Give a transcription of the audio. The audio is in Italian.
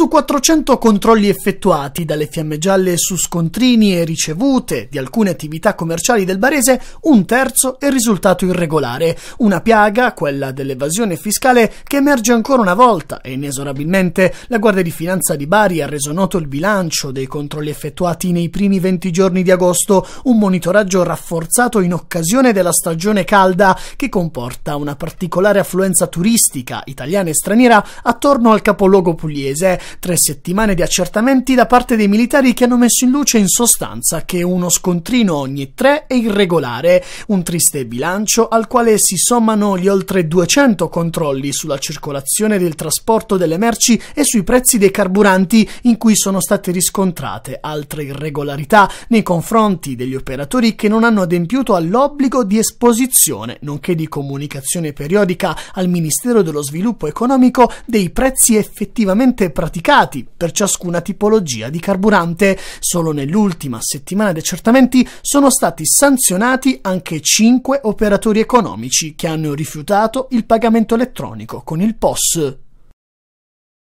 Su 400 controlli effettuati dalle fiamme gialle su scontrini e ricevute di alcune attività commerciali del Barese, un terzo è risultato irregolare, una piaga, quella dell'evasione fiscale, che emerge ancora una volta e inesorabilmente la Guardia di Finanza di Bari ha reso noto il bilancio dei controlli effettuati nei primi 20 giorni di agosto, un monitoraggio rafforzato in occasione della stagione calda che comporta una particolare affluenza turistica italiana e straniera attorno al capoluogo pugliese Tre settimane di accertamenti da parte dei militari che hanno messo in luce in sostanza che uno scontrino ogni tre è irregolare, un triste bilancio al quale si sommano gli oltre 200 controlli sulla circolazione del trasporto delle merci e sui prezzi dei carburanti in cui sono state riscontrate altre irregolarità nei confronti degli operatori che non hanno adempiuto all'obbligo di esposizione, nonché di comunicazione periodica al Ministero dello Sviluppo Economico dei prezzi effettivamente praticati praticati per ciascuna tipologia di carburante. Solo nell'ultima settimana di accertamenti sono stati sanzionati anche 5 operatori economici che hanno rifiutato il pagamento elettronico con il POS.